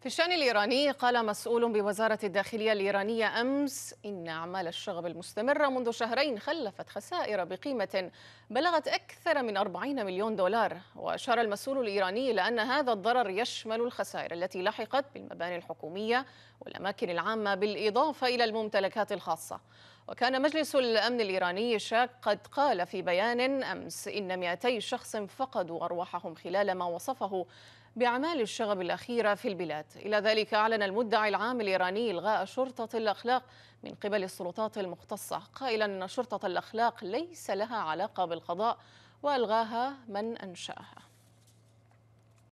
في الشأن الإيراني قال مسؤول بوزارة الداخلية الإيرانية أمس إن أعمال الشغب المستمرة منذ شهرين خلفت خسائر بقيمة بلغت أكثر من 40 مليون دولار وأشار المسؤول الإيراني إلى أن هذا الضرر يشمل الخسائر التي لحقت بالمباني الحكومية والأماكن العامة بالإضافة إلى الممتلكات الخاصة وكان مجلس الأمن الإيراني شاك قد قال في بيان أمس إن 200 شخص فقدوا أرواحهم خلال ما وصفه بأعمال الشغب الأخيرة في البلاد إلى ذلك أعلن المدعي العام الإيراني إلغاء شرطة الأخلاق من قبل السلطات المختصة قائلا أن شرطة الأخلاق ليس لها علاقة بالقضاء وألغاها من أنشأها